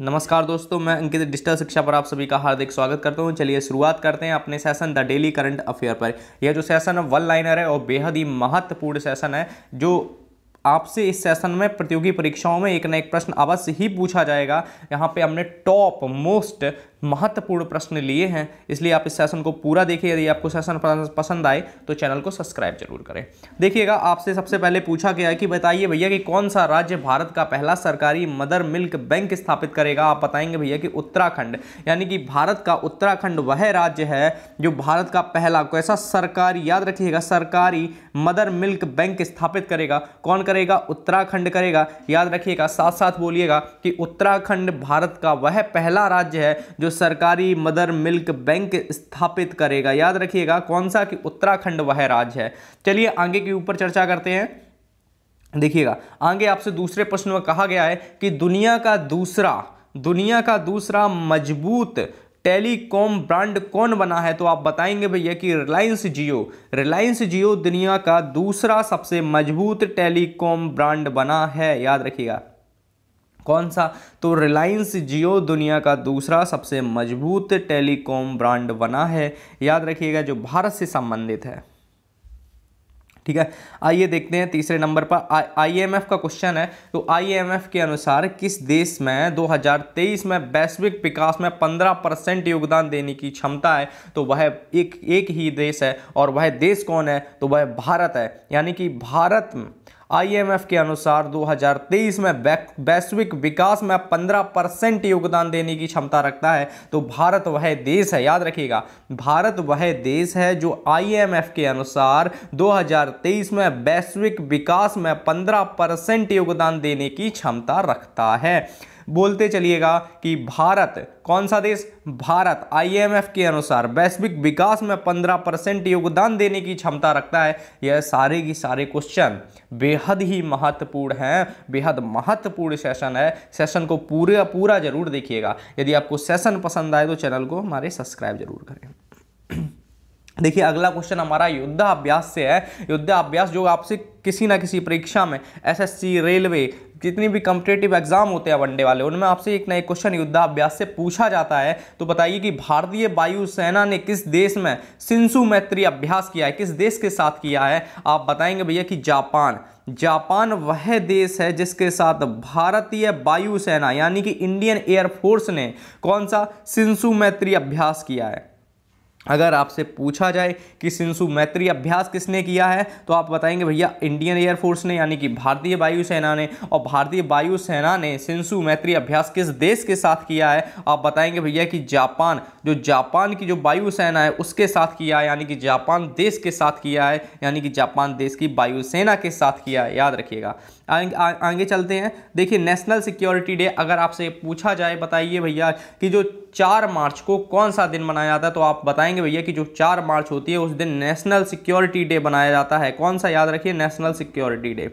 नमस्कार दोस्तों मैं अंकित डिजिटल शिक्षा पर आप सभी का हार्दिक स्वागत करता हूं चलिए शुरुआत करते हैं अपने session the daily current affair पर यह जो सेशन है वन लाइनर है और बेहद ही महत्वपूर्ण सेशन है जो आपसे इस सेशन में प्रतियोगी परीक्षाओं में एक ना एक प्रश्न अवश्य ही पूछा जाएगा यहाँ पे हमने टॉप मोस्ट महत्वपूर्ण प्रश्न लिए हैं इसलिए आप इस सेशन को पूरा देखिए यदि आपको सेशन पसंद आए तो चैनल को सब्सक्राइब जरूर करें देखिएगा आपसे सबसे पहले पूछा गया है कि बताइए भैया कि कौन सा राज्य भारत का पहला सरकारी मदर मिल्क बैंक स्थापित करेगा आप बताएंगे भैया कि उत्तराखंड यानी कि भारत का उत्तराखंड वह राज्य है जो भारत का पहला कैसा सरकारी याद रखिएगा सरकारी मदर मिल्क बैंक स्थापित करेगा कौन करेगा उत्तराखंड करेगा याद रखिएगा साथ साथ बोलिएगा कि उत्तराखंड भारत का वह पहला राज्य है जो सरकारी मदर मिल्क बैंक स्थापित करेगा याद रखिएगा कौन सा कि उत्तराखंड वह राज्य है चलिए आगे के ऊपर चर्चा करते हैं देखिएगा आगे आपसे दूसरे प्रश्न में कहा गया है कि दुनिया का दूसरा दुनिया का दूसरा मजबूत टेलीकॉम ब्रांड कौन बना है तो आप बताएंगे भैया कि रिलायंस जियो रिलायंस जियो दुनिया का दूसरा सबसे मजबूत टेलीकॉम ब्रांड बना है याद रखिएगा कौन सा तो रिलायंस जियो दुनिया का दूसरा सबसे मजबूत टेलीकॉम ब्रांड बना है याद रखिएगा जो भारत से संबंधित है ठीक है आइए देखते हैं तीसरे नंबर पर आईएमएफ का क्वेश्चन है तो आईएमएफ के अनुसार किस देश में 2023 में वैश्विक विकास में 15 परसेंट योगदान देने की क्षमता है तो वह एक एक ही देश है और वह देश कौन है तो वह भारत है यानी कि भारत आईएमएफ के अनुसार 2023 में वैश्विक विकास में 15 परसेंट योगदान देने की क्षमता रखता है तो भारत वह देश है याद रखिएगा भारत वह देश है जो आईएमएफ के अनुसार 2023 में वैश्विक विकास में 15 परसेंट योगदान देने की क्षमता रखता है बोलते चलिएगा कि भारत कौन सा देश भारत आईएमएफ के अनुसार वैश्विक विकास में 15 परसेंट योगदान देने की क्षमता रखता है यह सारे की सारे क्वेश्चन बेहद ही महत्वपूर्ण हैं बेहद महत्वपूर्ण सेशन है सेशन को पूरा पूरा जरूर देखिएगा यदि आपको सेशन पसंद आए तो चैनल को हमारे सब्सक्राइब जरूर करें देखिए अगला क्वेश्चन हमारा युद्धाभ्यास से है युद्धाभ्यास जो आपसे किसी ना किसी परीक्षा में एसएससी रेलवे जितनी भी कम्पिटेटिव एग्जाम होते हैं वनडे वाले उनमें आपसे एक ना एक क्वेश्चन युद्धाभ्यास से पूछा जाता है तो बताइए कि भारतीय वायुसेना ने किस देश में सिंसु मैत्री अभ्यास किया है किस देश के साथ किया है आप बताएंगे भैया कि जापान जापान वह देश है जिसके साथ भारतीय वायुसेना यानी कि इंडियन एयरफोर्स ने कौन सा सिंसु मैत्री अभ्यास किया है अगर आपसे पूछा जाए कि सिंसु मैत्री अभ्यास किसने किया है तो आप बताएंगे भैया इंडियन एयरफोर्स ने यानी कि भारतीय वायुसेना ने और भारतीय वायुसेना ने सिंसु मैत्री अभ्यास किस देश के साथ किया है आप बताएंगे भैया कि जापान जो जापान की जो वायुसेना है उसके साथ किया है यानी कि जापान देश के साथ किया है यानी कि जापान देश की वायुसेना के साथ किया है याद रखिएगा आगे, आगे चलते हैं देखिए नेशनल सिक्योरिटी डे अगर आपसे पूछा जाए बताइए भैया कि जो चार मार्च को कौन सा दिन मनाया जाता है तो आप बताएंगे भैया कि जो चार मार्च होती है उस दिन नेशनल सिक्योरिटी डे मनाया जाता है कौन सा याद रखिए national security day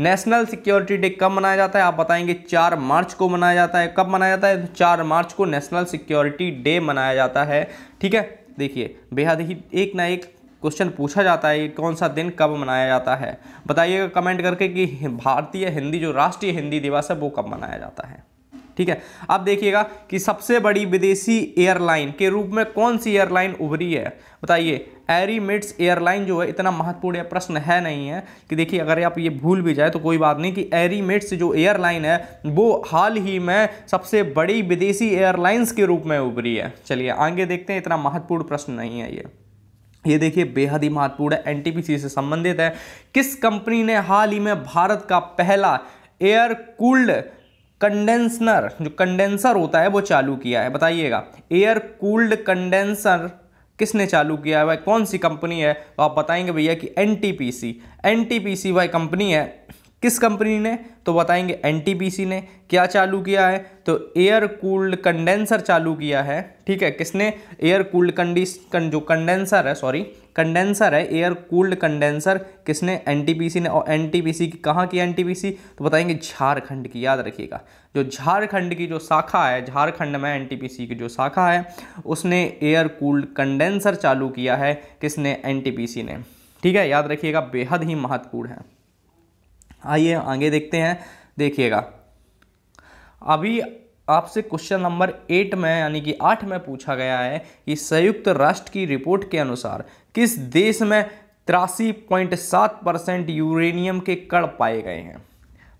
national security day कब मनाया जाता है आप बताएंगे चार मार्च को मनाया जाता है कब मनाया जाता है तो चार मार्च को नेशनल सिक्योरिटी डे मनाया जाता है ठीक है देखिए बेहद ही एक ना एक क्वेश्चन पूछा जाता है कौन सा दिन कब मनाया जाता है बताइएगा कमेंट करके कि भारतीय हिंदी जो राष्ट्रीय हिंदी दिवस है वो कब मनाया जाता है ठीक है अब देखिएगा कि सबसे बड़ी विदेशी एयरलाइन के रूप में कौन सी एयरलाइन उभरी है बताइए एरीमिट्स एयरलाइन जो है इतना महत्वपूर्ण प्रश्न है नहीं है कि देखिए अगर आप ये भूल भी जाए तो कोई बात नहीं कि एरीमिट्स जो एयरलाइन है वो हाल ही में सबसे बड़ी विदेशी एयरलाइंस के रूप में उभरी है चलिए आगे देखते हैं इतना महत्वपूर्ण प्रश्न नहीं है ये ये देखिए बेहद ही महत्वपूर्ण है एनटीपीसी से संबंधित है किस कंपनी ने हाल ही में भारत का पहला एयर कूल्ड कंडेंसनर जो कंडेंसर होता है वो चालू किया है बताइएगा एयर कूल्ड कंडेंसर किसने चालू किया है भाई कौन सी कंपनी है तो आप बताएंगे भैया कि N T P C N T P C company है किस कंपनी ने तो बताएंगे एनटीपीसी ने क्या चालू किया है तो एयर कूल्ड कंडेंसर चालू किया है ठीक है किसने एयर कूल्ड कंडी जो कंडेंसर है सॉरी कंडेंसर है एयर कूल्ड कंडेंसर किसने एनटीपीसी ने और एनटीपीसी की कहाँ की एनटीपीसी तो बताएंगे झारखंड की याद रखिएगा जो झारखंड की जो शाखा है झारखंड में एनटीपीसी की जो शाखा है उसने एयर कूल्ड कंडेंसर चालू किया है किसने एनटीपीसी ने ठीक है याद रखिएगा बेहद ही महत्वपूर्ण है आइए आगे देखते हैं देखिएगा अभी आपसे क्वेश्चन नंबर एट में यानी कि आठ में पूछा गया है कि संयुक्त राष्ट्र की रिपोर्ट के अनुसार किस देश में तिरासी पॉइंट सात परसेंट यूरेनियम के कण पाए गए हैं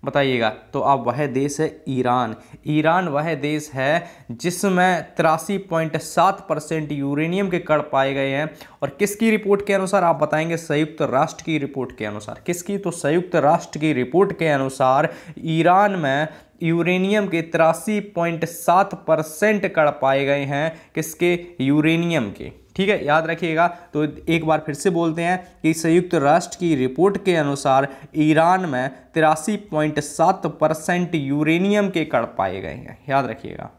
बताइएगा तो अब वह देश है ईरान ईरान वह देश है जिसमें तिरासी पॉइंट सात परसेंट यूरेनियम के कण पाए गए हैं और किसकी रिपोर्ट के अनुसार आप बताएंगे संयुक्त राष्ट्र की रिपोर्ट के अनुसार किसकी तो संयुक्त राष्ट्र की रिपोर्ट के अनुसार ईरान में यूरेनियम के तिरासी पॉइंट सात परसेंट कड़ पाए गए हैं किसके यूरेनियम के ठीक है याद रखिएगा तो एक बार फिर से बोलते हैं कि संयुक्त राष्ट्र की रिपोर्ट के अनुसार ईरान में तिरासी परसेंट यूरेनियम के कण पाए गए हैं याद रखिएगा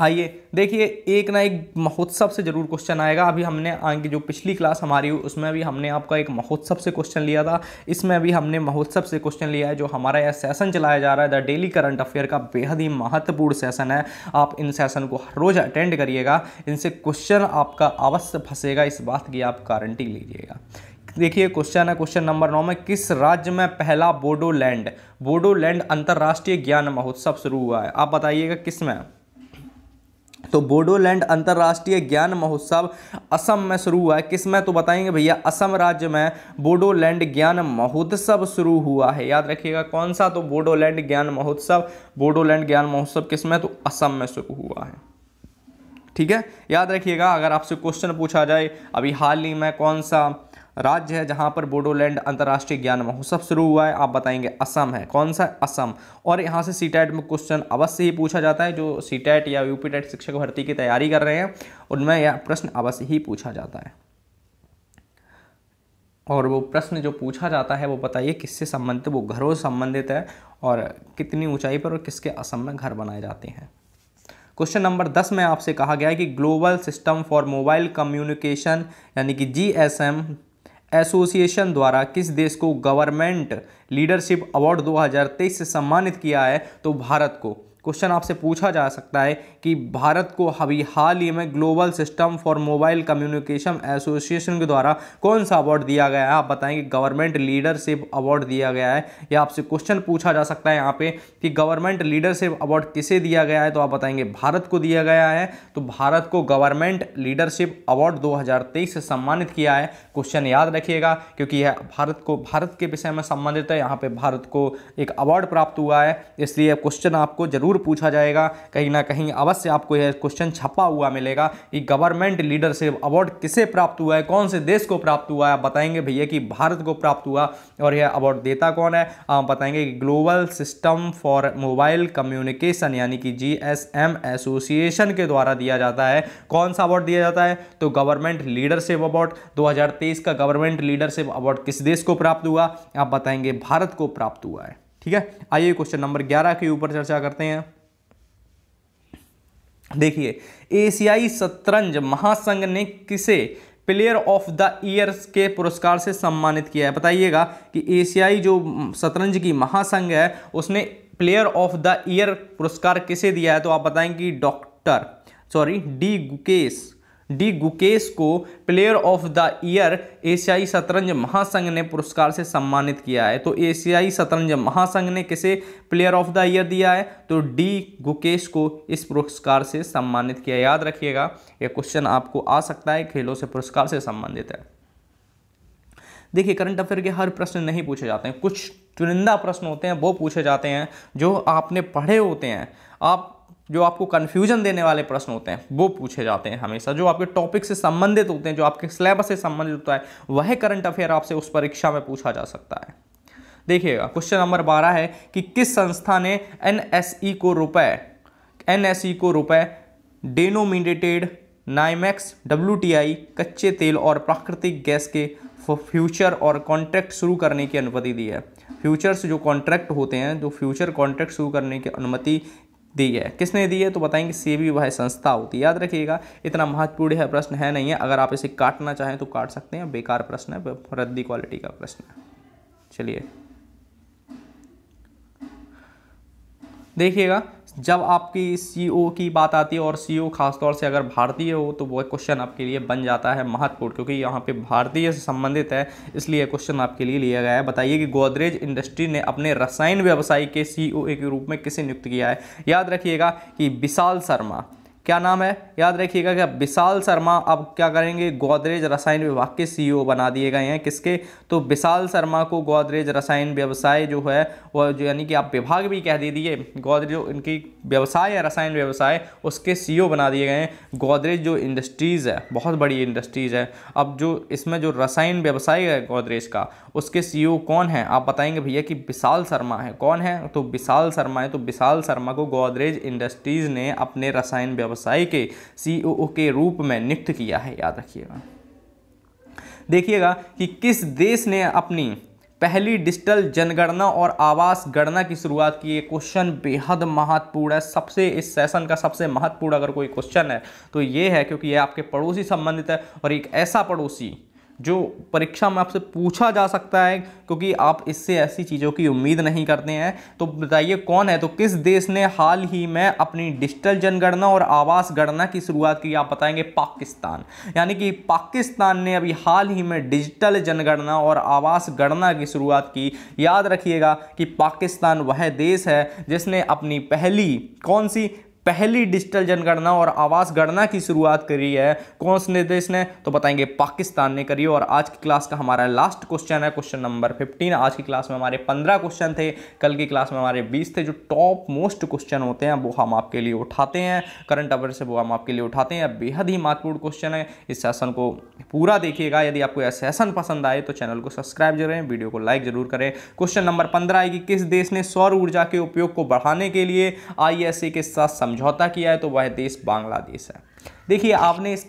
आइए देखिए एक ना एक महोत्सव से ज़रूर क्वेश्चन आएगा अभी हमने आगे जो पिछली क्लास हमारी हुई उसमें भी हमने आपका एक महोत्सव से क्वेश्चन लिया था इसमें भी हमने महोत्सव से क्वेश्चन लिया है जो हमारा यह सेशन चलाया जा रहा है द डेली करंट अफेयर का बेहद ही महत्वपूर्ण सेशन है आप इन सेशन को हर रोज़ अटेंड करिएगा इनसे क्वेश्चन आपका अवश्य फंसेगा इस बात की आप गारंटी लीजिएगा देखिए क्वेश्चन है क्वेश्चन नंबर नौ में किस राज्य में पहला बोडोलैंड बोडोलैंड अंतर्राष्ट्रीय ज्ञान महोत्सव शुरू हुआ है आप बताइएगा किस में तो बोडोलैंड अंतर्राष्ट्रीय ज्ञान महोत्सव असम में शुरू हुआ है किस में तो बताएंगे भैया असम राज्य में बोडोलैंड ज्ञान महोत्सव शुरू हुआ है याद रखिएगा कौन सा तो बोडोलैंड ज्ञान महोत्सव बोडोलैंड ज्ञान महोत्सव किस में तो असम में शुरू हुआ है ठीक है याद रखिएगा अगर आपसे क्वेश्चन पूछा जाए अभी हाल ही में कौन सा राज्य है जहाँ पर बोडोलैंड अंतर्राष्ट्रीय ज्ञान महोत्सव शुरू हुआ है आप बताएंगे असम है कौन सा असम और यहाँ से सी में क्वेश्चन अवश्य ही पूछा जाता है जो सी या यू शिक्षक भर्ती की तैयारी कर रहे हैं उनमें यह प्रश्न अवश्य ही पूछा जाता है और वो प्रश्न जो पूछा जाता है वो बताइए किससे संबंधित वो घरों से संबंधित है और कितनी ऊंचाई पर और किसके असम में घर बनाए जाते हैं क्वेश्चन नंबर दस में आपसे कहा गया है कि global system for mobile communication यानी कि जी एसोसिएशन द्वारा किस देश को गवर्नमेंट लीडरशिप अवार्ड 2023 से सम्मानित किया है तो भारत को क्वेश्चन आपसे पूछा जा सकता है कि भारत को अभी हाल ही में global system for mobile communication association के द्वारा कौन सा अवार्ड दिया गया है आप बताएंगे गवर्नमेंट लीडरशिप अवार्ड दिया गया है या आपसे क्वेश्चन पूछा जा सकता है यहाँ पे कि गवर्नमेंट लीडरशिप अवार्ड किसे दिया गया है तो आप बताएंगे भारत को दिया गया है तो भारत को गवर्नमेंट लीडरशिप अवार्ड दो से सम्मानित किया है क्वेश्चन याद रखिएगा क्योंकि यह भारत को भारत के विषय में संबंधित है यहाँ पर भारत को एक अवार्ड प्राप्त हुआ है इसलिए क्वेश्चन आपको जरूर ज़रूर पूछा जाएगा कहीं ना कहीं अवश्य आपको यह क्वेश्चन छपा हुआ मिलेगा कि गवर्नमेंट लीडरशिप अवार्ड किसे प्राप्त हुआ है कौन से देश को प्राप्त हुआ है बताएंगे भैया कि भारत को प्राप्त हुआ और यह अवार्ड देता कौन है आप बताएंगे कि global system for mobile communication यानी कि जी एसोसिएशन के द्वारा दिया जाता है कौन सा अवार्ड दिया जाता है तो गवर्नमेंट लीडरशिप अवार्ड दो का गवर्नमेंट लीडरशिप अवार्ड किस देश को प्राप्त हुआ आप बताएंगे भारत को प्राप्त हुआ है ठीक है आइए क्वेश्चन नंबर ग्यारह के ऊपर चर्चा करते हैं देखिए एशियाई शतरंज महासंघ ने किसे प्लेयर ऑफ द ईयर के पुरस्कार से सम्मानित किया है बताइएगा कि एशियाई जो शतरंज की महासंघ है उसने प्लेयर ऑफ द ईयर पुरस्कार किसे दिया है तो आप बताएं कि doctor sorry D Gukesh D Gukesh को प्लेयर ऑफ द ईयर एशियाई शतरंज महासंघ ने पुरस्कार से सम्मानित किया है तो एशियाई शतरंज महासंघ ने किसे प्लेयर ऑफ द ईयर दिया है तो डी गुकेश को इस पुरस्कार से सम्मानित किया याद रखिएगा यह क्वेश्चन आपको आ सकता है खेलों से पुरस्कार से संबंधित है देखिए करंट अफेयर के हर प्रश्न नहीं पूछे जाते हैं कुछ चुनिंदा प्रश्न होते हैं वो पूछे जाते हैं जो आपने पढ़े होते हैं आप जो आपको कन्फ्यूजन देने वाले प्रश्न होते हैं वो पूछे जाते हैं हमेशा जो आपके टॉपिक से संबंधित होते हैं जो आपके सिलेबस से संबंधित होता है वह करंट अफेयर आपसे उस परीक्षा में पूछा जा सकता है देखिएगा क्वेश्चन नंबर बारह है कि किस संस्था ने एन e को रुपए एन e को रुपए डेनोमिनेटेड नाइमैक्स डब्ल्यू कच्चे तेल और प्राकृतिक गैस के फ्यूचर और कॉन्ट्रैक्ट शुरू करने की अनुमति दी है फ्यूचर्स जो कॉन्ट्रैक्ट होते हैं जो फ्यूचर कॉन्ट्रैक्ट शुरू करने की अनुमति दी है किसने दी है तो बताएंगे सेबी वह संस्था होती है याद रखिएगा इतना महत्वपूर्ण है प्रश्न है नहीं है अगर आप इसे काटना चाहें तो काट सकते हैं बेकार प्रश्न है रद्दी क्वालिटी का प्रश्न है चलिए देखिएगा जब आपकी सी e की बात आती है और सी ओ e खासतौर से अगर भारतीय हो तो वह क्वेश्चन आपके लिए बन जाता है महत्वपूर्ण क्योंकि यहाँ पे भारतीय से संबंधित है इसलिए क्वेश्चन आपके लिए लिया गया है बताइए कि गोदरेज इंडस्ट्री ने अपने रसायन व्यवसाय के सी e के रूप में किसे नियुक्त किया है याद रखिएगा कि विशाल शर्मा क्या नाम है याद रखिएगा कि विशाल शर्मा अब क्या करेंगे गोदरेज रसायन विभाग के सीईओ e बना दिए गए हैं किसके तो विशाल शर्मा को गोदरेज रसायन व्यवसाय जो है वह जो यानी कि आप विभाग भी कह दीजिए गोदरेज जो इनकी व्यवसाय है रसायन व्यवसाय उसके सीईओ e बना दिए गए हैं गोदरेज जो इंडस्ट्रीज़ है बहुत बड़ी इंडस्ट्रीज़ है अब जो इसमें जो रसायन व्यवसाय है गोदरेज का उसके सी e कौन है आप बताएंगे भैया कि विशाल शर्मा है कौन है तो विशाल शर्मा है तो विशाल शर्मा को गोदरेज इंडस्ट्रीज़ ने अपने रसायन व्यवसाय व्यवसाय के सीईओ e के रूप में नियुक्त किया है याद रखिएगा देखिएगा कि किस देश ने अपनी पहली डिजिटल जनगणना और आवास गणना की शुरुआत की ये क्वेश्चन बेहद महत्वपूर्ण है सबसे इस सेशन का सबसे महत्वपूर्ण अगर कोई क्वेश्चन है तो ये है क्योंकि ये आपके पड़ोसी संबंधित है और एक ऐसा पड़ोसी जो परीक्षा में आपसे पूछा जा सकता है क्योंकि आप इससे ऐसी चीज़ों की उम्मीद नहीं करते हैं तो बताइए कौन है तो किस देश ने हाल ही में अपनी डिजिटल जनगणना और आवास गणना की शुरुआत की आप बताएंगे पाकिस्तान यानी कि पाकिस्तान ने अभी हाल ही में डिजिटल जनगणना और आवास गणना की शुरुआत की याद रखिएगा कि पाकिस्तान वह देश है जिसने अपनी पहली कौन सी पहली डिजिटल जनगणना और आवास गणना की शुरुआत करी है कौन से देश ने तो बताएंगे पाकिस्तान ने करी और आज की क्लास का हमारा लास्ट क्वेश्चन है क्वेश्चन नंबर फिफ्टीन आज की क्लास में हमारे पंद्रह क्वेश्चन थे कल की क्लास में हमारे बीस थे जो टॉप मोस्ट क्वेश्चन होते हैं वो हम आपके लिए उठाते हैं करंट अफेयर से वो हम आपके लिए उठाते हैं बेहद ही महत्वपूर्ण क्वेश्चन है इस सेशन को पूरा देखिएगा यदि आपको यह सेशन पसंद आए तो चैनल को सब्सक्राइब जरूर करें वीडियो को लाइक जरूर करें क्वेश्चन नंबर पंद्रह आएगी किस देश ने सौर ऊर्जा के उपयोग को बढ़ाने के लिए आई के साथ समझ समझौता किया है तो वह देश बांग्लादेश है देखिए आपने इस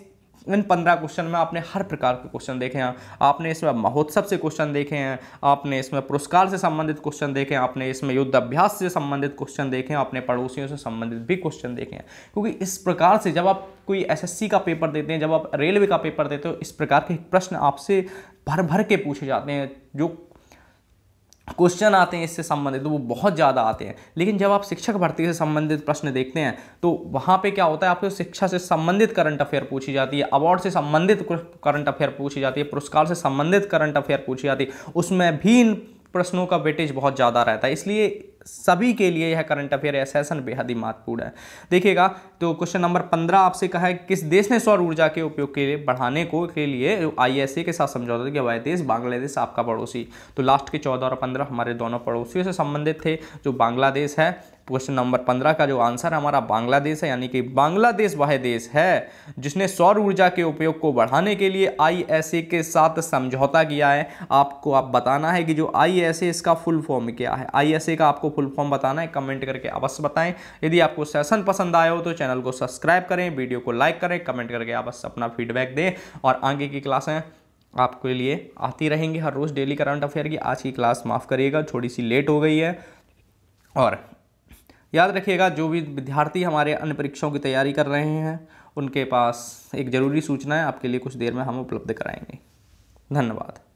इन पंद्रह क्वेश्चन में आपने हर प्रकार के क्वेश्चन देखे हैं आपने इसमें महोत्सव से क्वेश्चन देखे हैं आपने इसमें पुरस्कार से संबंधित क्वेश्चन देखे हैं आपने इसमें युद्ध अभ्यास से संबंधित क्वेश्चन देखे हैं अपने पड़ोसियों से संबंधित भी क्वेश्चन देखे हैं क्योंकि इस प्रकार से जब आप कोई एसएससी का पेपर देते हैं जब आप रेलवे का पेपर देते हो तो इस प्रकार के प्रश्न आपसे भर भर के पूछे जाते हैं जो क्वेश्चन आते हैं इससे संबंधित तो वो बहुत ज़्यादा आते हैं लेकिन जब आप शिक्षक भर्ती से संबंधित प्रश्न देखते हैं तो वहाँ पे क्या होता है आपको शिक्षा से संबंधित करंट अफेयर पूछी जाती है अवार्ड से संबंधित करंट अफेयर पूछी जाती है पुरस्कार से संबंधित करंट अफेयर पूछी जाती है उसमें भी इन प्रश्नों का वेटेज बहुत ज़्यादा रहता है इसलिए सभी के लिए यह करंट अफेयर या सेशन बेहद ही महत्वपूर्ण है देखिएगा तो क्वेश्चन नंबर पंद्रह आपसे कहा है किस देश ने सौर ऊर्जा के उपयोग के लिए बढ़ाने को के लिए आई के साथ समझौता किया हमारे देश बांग्लादेश आपका पड़ोसी तो लास्ट के चौदह और पंद्रह हमारे दोनों पड़ोसियों से संबंधित थे जो बांग्लादेश है क्वेश्चन नंबर पंद्रह का जो आंसर हमारा बांग्लादेश है यानी कि बांग्लादेश वह देश है जिसने सौर ऊर्जा के उपयोग को बढ़ाने के लिए आईएसए के साथ समझौता किया है आपको आप बताना है कि जो आईएसए इसका फुल फॉर्म क्या है आईएसए का आपको फुल फॉर्म बताना है कमेंट करके अवश्य बताएं यदि आपको सेशन पसंद आया हो तो चैनल को सब्सक्राइब करें वीडियो को लाइक करें कमेंट करके अवश्य अपना फीडबैक दें और आगे की क्लासें आपके लिए आती रहेंगी हर रोज़ डेली करंट अफेयर की आज की क्लास माफ़ करिएगा थोड़ी सी लेट हो गई है और याद रखिएगा जो भी विद्यार्थी हमारे अन्य परीक्षाओं की तैयारी कर रहे हैं उनके पास एक ज़रूरी सूचना है आपके लिए कुछ देर में हम उपलब्ध कराएंगे धन्यवाद